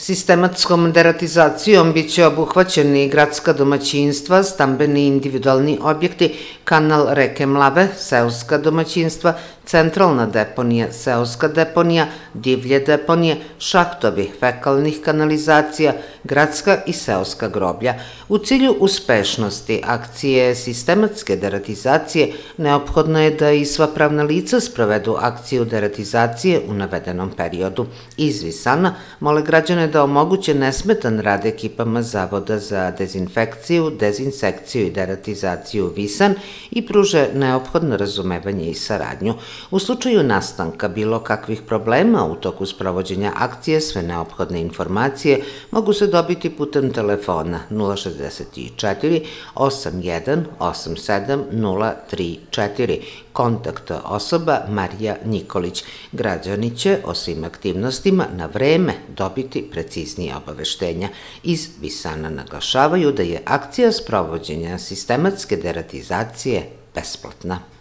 Sistematskom deratizacijom biće obuhvaćeni gradska domaćinstva, stambeni individualni objekti, kanal reke Mlave, seoska domaćinstva, centralna deponija, seoska deponija, divlje deponije, šahtovi fekalnih kanalizacija, gradska i seoska groblja. U cilju uspešnosti akcije sistematske deratizacije neophodno je da i sva pravna lica sprovedu akciju deratizacije u navedenom periodu. Izvisana mole građane da omoguće nesmetan rad ekipama Zavoda za dezinfekciju, dezinsekciju i deratizaciju Visan i pruže neophodno razumevanje i saradnju. U slučaju nastanka bilo kakvih problema u toku sprovođenja akcije, sve neophodne informacije mogu se dobiti putem telefona 064 81 87 034 kontakt osoba Marija Nikolić. Građani će o svim aktivnostima na vreme dobiti preciznije obaveštenja. Iz Visana naglašavaju da je akcija sprovođenja sistematske deratizacije besplatna.